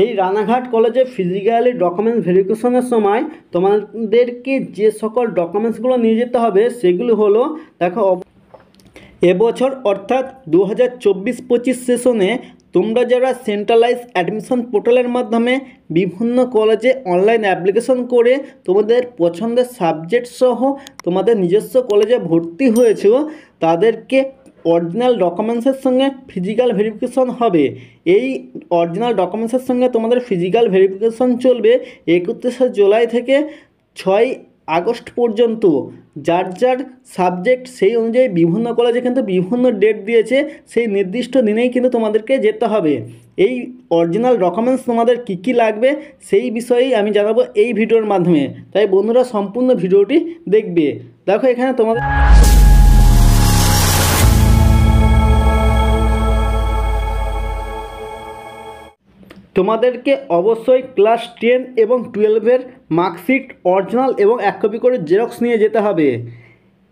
এই রানাঘাট কলেজে physically documents ভেরিফিকেশনের সময় তোমাদেরকে যে সকল ডকুমেন্টসগুলো নিয়ে যেতে হবে সেগুলো হলো দেখো এবছর অর্থাৎ দু হাজার চব্বিশ পঁচিশ সেশনে তোমরা যারা সেন্ট্রালাইজ অ্যাডমিশন পোর্টালের মাধ্যমে বিভিন্ন কলেজে অনলাইন অ্যাপ্লিকেশন করে তোমাদের পছন্দের সাবজেক্ট সহ তোমাদের নিজস্ব কলেজে ভর্তি হয়েছো তাদেরকে অরিজিনাল ডকুমেন্টসের সঙ্গে ফিজিক্যাল ভেরিফিকেশন হবে এই অরিজিনাল ডকুমেন্টসের সঙ্গে তোমাদের ফিজিক্যাল ভেরিফিকেশন চলবে একত্রিশে জুলাই থেকে ছয় আগস্ট পর্যন্ত যার যার সাবজেক্ট সেই অনুযায়ী বিভিন্ন কলেজে কিন্তু বিভিন্ন ডেট দিয়েছে সেই নির্দিষ্ট দিনেই কিন্তু তোমাদেরকে যেতে হবে এই অরিজিনাল ডকুমেন্টস তোমাদের কি কি লাগবে সেই বিষয়েই আমি জানাবো এই ভিডিওর মাধ্যমে তাই বন্ধুরা সম্পূর্ণ ভিডিওটি দেখবে দেখো এখানে তোমাদের তোমাদেরকে অবশ্যই ক্লাস টেন এবং টুয়েলভের মার্কশিট অরিজিনাল এবং এক কপি করে জেরক্স নিয়ে যেতে হবে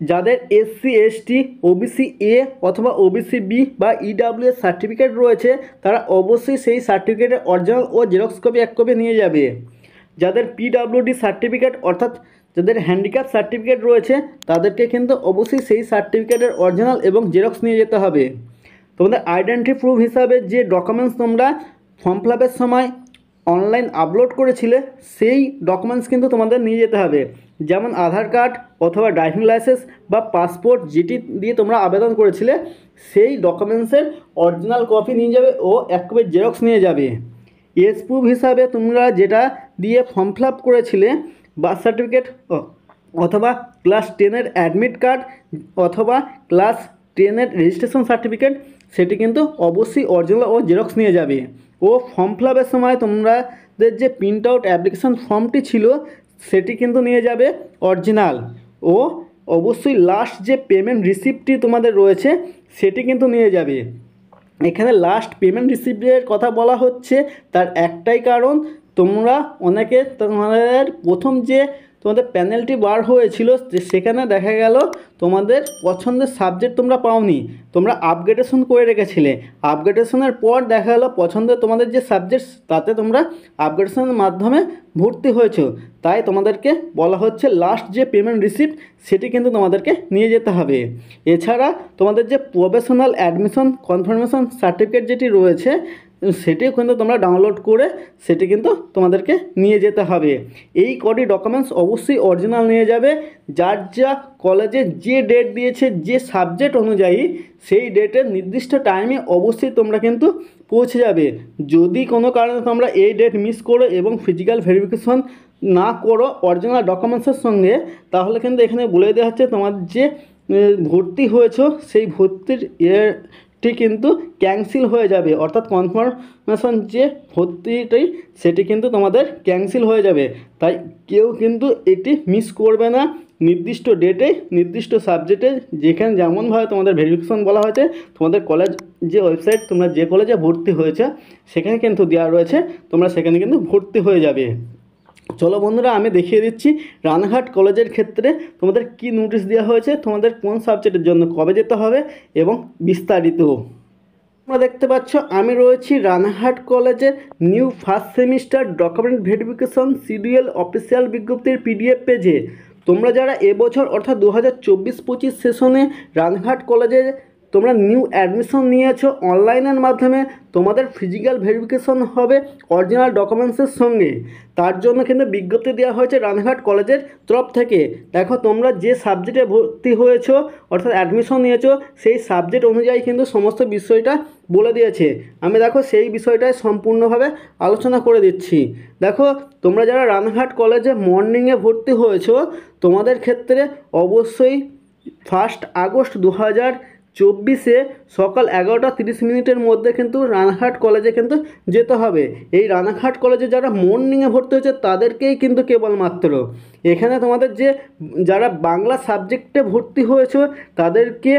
যাদের এসসি এসটি ওবিসি এ অথবা ওবিসি বি বা ইডাব্লিউ e সার্টিফিকেট রয়েছে তারা অবশ্যই সেই সার্টিফিকেটের অরিজিনাল ও জেরক্স কপি এক কপি নিয়ে যাবে যাদের পিডাব্লিউডি সার্টিফিকেট অর্থাৎ যাদের হ্যান্ডিক্যাপ সার্টিফিকেট রয়েছে তাদেরকে কিন্তু অবশ্যই সেই সার্টিফিকেটের অরিজিনাল এবং জেরক্স নিয়ে যেতে হবে তোমাদের আইডেন্টি প্রুফ হিসাবে যে ডকুমেন্টস তোমরা ফর্ম ফিলাপের সময় অনলাইন আপলোড করেছিলে সেই ডকুমেন্টস কিন্তু তোমাদের নিয়ে যেতে হবে যেমন আধার কার্ড অথবা ড্রাইভিং লাইসেন্স বা পাসপোর্ট যেটি দিয়ে তোমরা আবেদন করেছিলে সেই ডকুমেন্টসের অরিজিনাল কপি নিয়ে যাবে ও এক কপি জেরক্স নিয়ে যাবে এস প্রুফ হিসাবে তোমরা যেটা দিয়ে ফর্ম ফিল আপ করেছিলে বার্থ সার্টিফিকেট অথবা ক্লাস টেনের অ্যাডমিট কার্ড অথবা ক্লাস টেনের রেজিস্ট্রেশন সার্টিফিকেট সেটি কিন্তু অবশ্যই অরিজিনাল ও জেরক্স নিয়ে যাবে ও ফর্ম ফিল আপের সময় তোমাদের যে প্রিন্ট আউট অ্যাপ্লিকেশান ফর্মটি ছিল সেটি কিন্তু নিয়ে যাবে অরিজিনাল ও অবশ্যই লাস্ট যে পেমেন্ট রিসিপ্টটি তোমাদের রয়েছে সেটি কিন্তু নিয়ে যাবে এখানে লাস্ট পেমেন্ট রিসিপ্টের কথা বলা হচ্ছে তার একটাই কারণ তোমরা অনেকে তোমাদের প্রথম যে তোমাদের প্যানেলটি বার হয়েছিল সেখানে দেখা গেল তোমাদের পছন্দের সাবজেক্ট তোমরা পাওনি তোমরা আপগ্রেডেশন করে রেখেছিলে আপগ্রেডেশনের পর দেখা গেলো পছন্দের তোমাদের যে সাবজেক্ট তাতে তোমরা আপগ্রেডেশনের মাধ্যমে ভর্তি হয়েছো তাই তোমাদেরকে বলা হচ্ছে লাস্ট যে পেমেন্ট রিসিপ্ট সেটি কিন্তু তোমাদেরকে নিয়ে যেতে হবে এছাড়া তোমাদের যে প্রফেশনাল অ্যাডমিশন কনফার্মেশন সার্টিফিকেট যেটি রয়েছে সেটি কিন্তু তোমরা ডাউনলোড করে সেটি কিন্তু তোমাদেরকে নিয়ে যেতে হবে এই কটি ডকুমেন্টস অবশ্যই অরিজিনাল নিয়ে যাবে যার যা কলেজে যে ডেট দিয়েছে যে সাবজেক্ট অনুযায়ী সেই ডেটের নির্দিষ্ট টাইমে অবশ্যই তোমরা কিন্তু পৌঁছে যাবে যদি কোনো কারণে তোমরা এই ডেট মিস করো এবং ফিজিক্যাল ভেরিফিকেশন না করো অরিজিনাল ডকুমেন্টসের সঙ্গে তাহলে কিন্তু এখানে বলে দেওয়া হচ্ছে তোমার যে ভর্তি হয়েছ সেই ভর্তির টি কিন্তু ক্যান্সেল হয়ে যাবে অর্থাৎ কনফার্মেশন যে ভর্তিটি সেটি কিন্তু তোমাদের ক্যান্সেল হয়ে যাবে তাই কেউ কিন্তু এটি মিস করবে না নির্দিষ্ট ডেটে নির্দিষ্ট সাবজেক্টে যেখানে যেমনভাবে তোমাদের ভেরিফিকেশন বলা হয়েছে তোমাদের কলেজ যে ওয়েবসাইট তোমরা যে কলেজে ভর্তি হয়েছে সেখানে কিন্তু দেওয়া রয়েছে তোমরা সেখানে কিন্তু ভর্তি হয়ে যাবে চলো বন্ধুরা আমি দেখিয়ে দিচ্ছি রানঘাট কলেজের ক্ষেত্রে তোমাদের কি নোটিশ দেওয়া হয়েছে তোমাদের কোন সাবজেক্টের জন্য কবে যেতে হবে এবং বিস্তারিত তোমরা দেখতে পাচ্ছ আমি রয়েছি রানাহাট কলেজের new first semester document verification schedule official বিজ্ঞপ্তির পিডিএফ পেজে তোমরা যারা এবছর অর্থাৎ দু হাজার চব্বিশ পঁচিশ সেশনে রানঘাট কলেজের তোমরা নিউ অ্যাডমিশন নিয়েছো অনলাইনের মাধ্যমে তোমাদের ফিজিক্যাল ভেরিফিকেশন হবে অরিজিনাল ডকুমেন্টসের সঙ্গে তার জন্য কিন্তু বিজ্ঞপ্তি দেওয়া হয়েছে রানাঘাট কলেজের তরফ থেকে দেখো তোমরা যে সাবজেক্টে ভর্তি হয়েছো অর্থাৎ অ্যাডমিশন নিয়েছো সেই সাবজেক্ট অনুযায়ী কিন্তু সমস্ত বিষয়টা বলে দিয়েছে আমি দেখো সেই বিষয়টায় সম্পূর্ণভাবে আলোচনা করে দিচ্ছি দেখো তোমরা যারা রানাঘাট কলেজে মর্নিংয়ে ভর্তি হয়েছো তোমাদের ক্ষেত্রে অবশ্যই ফার্স্ট আগস্ট দু হাজার চব্বিশে সকাল এগারোটা তিরিশ মিনিটের মধ্যে কিন্তু রানাঘাট কলেজে কিন্তু যেতে হবে এই রানাঘাট কলেজে যারা মর্নিংয়ে ভর্তি হয়েছে তাদেরকেই কিন্তু কেবলমাত্র এখানে তোমাদের যে যারা বাংলা সাবজেক্টে ভর্তি হয়েছে তাদেরকে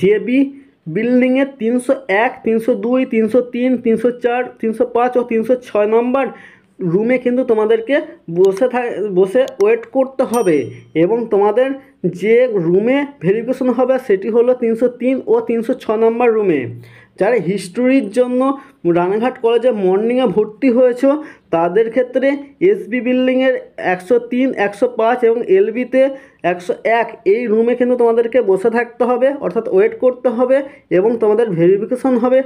জেবি বিল্ডিংয়ে তিনশো এক তিনশো দুই তিনশো তিন তিনশো চার তিনশো পাঁচ ও তিনশো ছয় নম্বর রুমে কিন্তু তোমাদেরকে বসে থাক বসে ওয়েট করতে হবে এবং তোমাদের যে রুমে ভেরিফিকেশন হবে সেটি হলো তিনশো তিন ও তিনশো ছ নম্বর রুমে যারা হিস্টোরির জন্য রানাঘাট কলেজে মর্নিংয়ে ভর্তি হয়েছে তাদের ক্ষেত্রে এসবি বিল্ডিংয়ের একশো তিন একশো পাঁচ এবং এলবিতে একশো এক এই রুমে কিন্তু তোমাদেরকে বসে থাকতে হবে অর্থাৎ ওয়েট করতে হবে এবং তোমাদের ভেরিফিকেশন হবে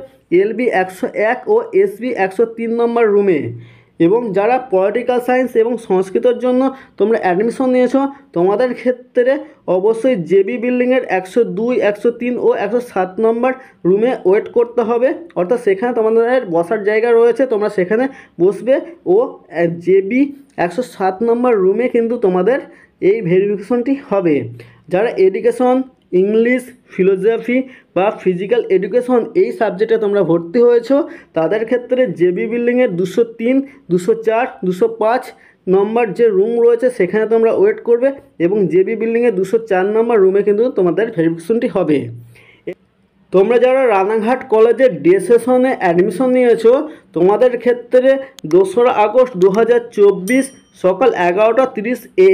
এলবি একশো এক ও এসবি একশো তিন নম্বর রুমে এবং যারা পলিটিক্যাল সায়েন্স এবং সংস্কৃতর জন্য তোমরা অ্যাডমিশন নিয়েছো তোমাদের ক্ষেত্রে অবশ্যই জেবি বিল্ডিংয়ের একশো দুই একশো তিন ও একশো সাত নম্বর রুমে ওয়েট করতে হবে অর্থাৎ সেখানে তোমাদের বসার জায়গা রয়েছে তোমরা সেখানে বসবে ও জেবি একশো সাত নম্বর রুমে কিন্তু তোমাদের এই ভেরিফিকেশনটি হবে যারা এডুকেশন ইংলিশ ফিলোজফি বা ফিজিক্যাল এডুকেশন এই সাবজেক্টে তোমরা ভর্তি হয়েছো তাদের ক্ষেত্রে জেবি বিল্ডিংয়ের দুশো তিন দুশো চার দুশো পাঁচ নম্বর যে রুম রয়েছে সেখানে তোমরা ওয়েট করবে এবং জেবি বিল্ডিংয়ের দুশো চার নম্বর রুমে কিন্তু তোমাদের ভেরিফিকেশনটি হবে তোমরা যারা রানাঘাট কলেজের ডে সেশনে অ্যাডমিশন নিয়েছো তোমাদের ক্ষেত্রে দোসরা আগস্ট দু সকাল এগারোটা তিরিশ এ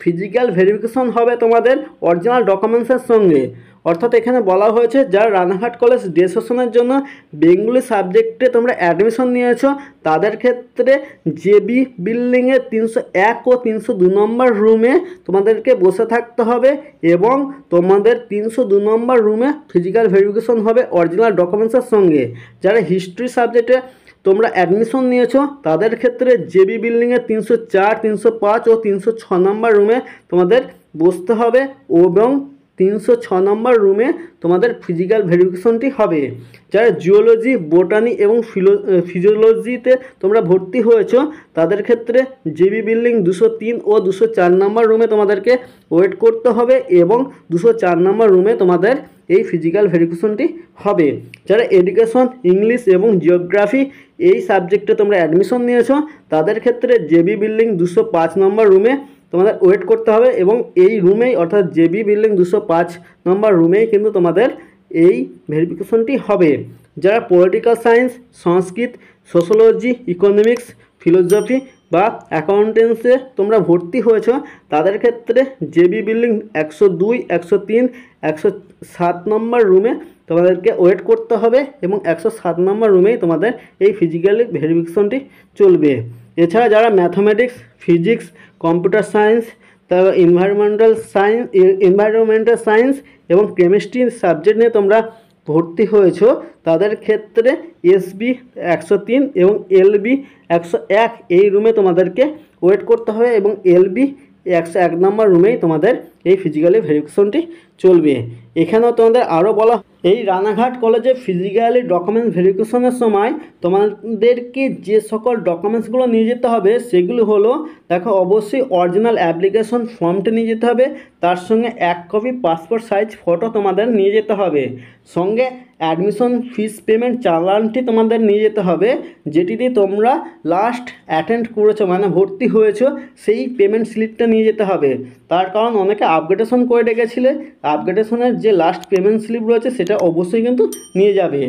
ফিজিক্যাল ভেরিফিকেশন হবে তোমাদের অরিজিনাল ডকুমেন্টসের সঙ্গে অর্থাৎ এখানে বলা হয়েছে যারা রানাঘাট কলেজ ডে জন্য বেঙ্গলি সাবজেক্টে তোমরা অ্যাডমিশন নিয়েছ তাদের ক্ষেত্রে জেবি বিল্ডিংয়ে তিনশো এক ও তিনশো দু নম্বর রুমে তোমাদেরকে বসে থাকতে হবে এবং তোমাদের তিনশো দু নম্বর রুমে ফিজিক্যাল ভেরিফিকেশন হবে অরিজিনাল ডকুমেন্টসের সঙ্গে যারা হিস্ট্রি সাবজেক্টে তোমরা অ্যাডমিশন নিয়েছো তাদের ক্ষেত্রে জেবি বিল্ডিংয়ে তিনশো চার তিনশো পাঁচ ও তিনশো ছ নম্বর রুমে তোমাদের বসতে হবে এবং তিনশো ছ নম্বর রুমে তোমাদের ফিজিক্যাল ভেরিফিকেশনটি হবে যারা জিওলজি বোটানি এবং ফিলো ফিজিওলজিতে তোমরা ভর্তি হয়েছ তাদের ক্ষেত্রে জিবি বিল্ডিং দুশো তিন ও দুশো চার নম্বর রুমে তোমাদেরকে ওয়েট করতে হবে এবং দুশো চার নম্বর রুমে তোমাদের এই ফিজিক্যাল ভেরিফিকেশনটি হবে যারা এডুকেশন ইংলিশ এবং জিওগ্রাফি এই সাবজেক্টে তোমরা অ্যাডমিশন নিয়েছো তাদের ক্ষেত্রে জেবি বিল্ডিং দুশো পাঁচ নম্বর রুমে তোমাদের ওয়েট করতে হবে এবং এই রুমেই অর্থাৎ জেবি বিল্ডিং দুশো পাঁচ নম্বর রুমেই কিন্তু তোমাদের এই ভেরিফিকেশনটি হবে যারা political science Sanskrit sociology economics philosophy বা অ্যাকাউন্টেন্সে তোমরা ভর্তি হয়েছ তাদের ক্ষেত্রে জেবি বিল্ডিং একশো দুই একশো তিন একশো সাত নম্বর রুমে তোমাদেরকে ওয়েট করতে হবে এবং একশো সাত নম্বর রুমেই তোমাদের এই ফিজিক্যাল ভেরিফিকেশনটি চলবে এছাড়া যারা ম্যাথমেটিক্স ফিজিক্স কম্পিউটার সায়েন্স তারপর এনভায়রনমেন্টাল সায়েন্স এনভায়রনমেন্টাল সায়েন্স এবং কেমিস্ট্রি সাবজেক্ট নিয়ে তোমরা ভর্তি হয়েছ তাদের ক্ষেত্রে এসবি একশো তিন এবং এলবি একশো এক এই রুমে তোমাদেরকে ওয়েট করতে হবে এবং এলবি একশো এক নম্বর রুমেই তোমাদের এই ফিজিক্যালি ভেরিফিকেশনটি চলবে এখানেও তোমাদের আরও বলা এই রানাঘাট কলেজে ফিজিক্যালি ডকুমেন্টস ভেরিফিকেশনের সময় তোমাদেরকে যে সকল ডকুমেন্টসগুলো নিয়ে যেতে হবে সেগুলো হলো দেখো অবশ্যই অরিজিনাল অ্যাপ্লিকেশন ফর্মটি নিয়ে যেতে হবে তার সঙ্গে এক কপি পাসপোর্ট সাইজ ফটো তোমাদের নিয়ে যেতে হবে সঙ্গে অ্যাডমিশন ফিস পেমেন্ট চালানটি তোমাদের নিয়ে যেতে হবে যেটি দিয়ে তোমরা লাস্ট অ্যাটেন্ড করেছো মানে ভর্তি হয়েছো সেই পেমেন্ট স্লিপটা নিয়ে যেতে হবে তার কারণ অনেকে আপগ্রেডেশন করে রেখেছিলে আপগ্রেডেশনের যে লাস্ট পেমেন্ট স্লিপ রয়েছে সেটা অবশ্যই কিন্তু নিয়ে যাবে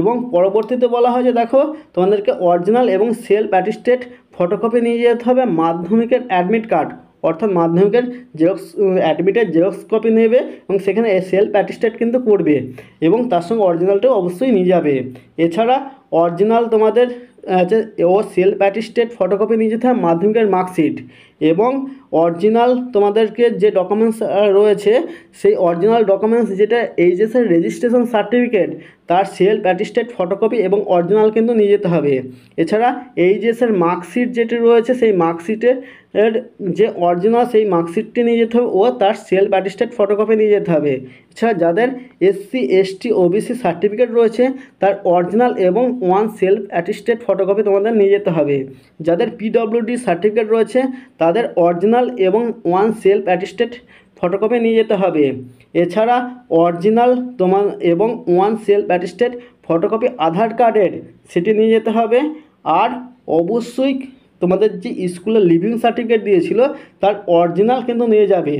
এবং পরবর্তীতে বলা হয় যে দেখো তোমাদেরকে অরিজিনাল এবং সেলফ অ্যাটিস্টেড ফটোকপি নিয়ে যেতে হবে মাধ্যমিকের অ্যাডমিট কার্ড অর্থাৎ মাধ্যমিকের জেরক্স অ্যাডমিটের জেরক্স কপি নেবে এবং সেখানে সেলফ অ্যাটিস্টেড কিন্তু করবে এবং তার সঙ্গে অরিজিনালটাও অবশ্যই নিয়ে যাবে এছাড়া অরিজিনাল তোমাদের ও সেলফ অ্যাটিস্টেড ফটোকপি নিয়ে যেতে হবে মাধ্যমিকের মার্কশিট এবং অরিজিনাল তোমাদেরকে যে ডকুমেন্টস রয়েছে সেই অরিজিনাল ডকুমেন্টস যেটা এইচএসের রেজিস্ট্রেশন সার্টিফিকেট তার সেলফ অ্যাটিস্টেড ফটোকপি এবং অরিজিনাল কিন্তু নিয়ে যেতে হবে এছাড়া এইচএসের মার্কশিট যেটি রয়েছে সেই মার্কশিটের এর যে অরিজিনাল সেই মার্কশিটটি নিয়ে যেতে হবে ও তার সেলফ অ্যাটিস্টেড ফটোকপি নিয়ে যেতে হবে এছাড়া যাদের এসসি এসটি ওবিসি সার্টিফিকেট রয়েছে তার অরিজিনাল এবং ওয়ান সেলফ অ্যাটিস্টেড ফটোকপি তোমাদের নিয়ে যেতে হবে যাদের পিডব্লিউডি সার্টিফিকেট রয়েছে তাদের অরিজিনাল অরিজিনাল এবং ওয়ান সেলফ অ্যাটিস্টেড ফটোকপি নিয়ে যেতে হবে এছাড়া অরিজিনাল তোমার এবং one self attested photocopy Aadhaar কার্ডের সেটি নিয়ে যেতে হবে আর অবশ্যই তোমাদের যে স্কুলের লিভিং সার্টিফিকেট দিয়েছিল তার অরিজিনাল কিন্তু নিয়ে যাবে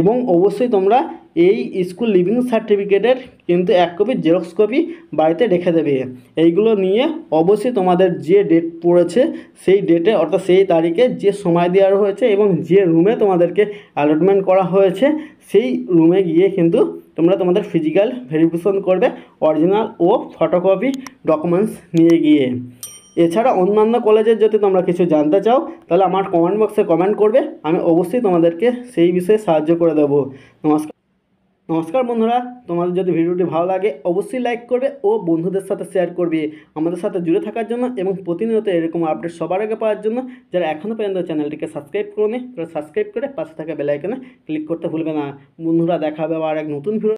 এবং অবশ্যই তোমরা এই স্কুল লিভিং সার্টিফিকেটের কিন্তু এক কপি জেরক্স কপি বাড়িতে রেখে দেবে এইগুলো নিয়ে অবশ্যই তোমাদের যে ডেট পড়েছে সেই ডেটে অর্থাৎ সেই তারিখে যে সময় দেওয়া হয়েছে এবং যে রুমে তোমাদেরকে অ্যালটমেন্ট করা হয়েছে সেই রুমে গিয়ে কিন্তু তোমরা তোমাদের ফিজিক্যাল ভেরিফিকেশন করবে অরিজিনাল ও ফটোকপি ডকুমেন্টস নিয়ে গিয়ে এছাড়া অন্যান্য কলেজের যদি তোমরা কিছু জানতে চাও তাহলে আমার কমেন্ট বক্সে কমেন্ট করবে আমি অবশ্যই তোমাদেরকে সেই বিষয়ে সাহায্য করে দেবো নমস্কার নমস্কার বন্ধুরা তোমাদের যদি ভিডিওটি ভালো লাগে অবশ্যই লাইক করবে ও বন্ধুদের সাথে শেয়ার করবে আমাদের সাথে জুড়ে থাকার জন্য এবং প্রতিনিয়ত এরকম আপডেট সবার আগে পাওয়ার জন্য যারা এখনও পর্যন্ত চ্যানেলটিকে সাবস্ক্রাইব করে নে সাবস্ক্রাইব করে পাশে থাকা বেলাইকনে ক্লিক করতে ভুলবে না বন্ধুরা দেখা হবে আবার এক নতুন ভিডিও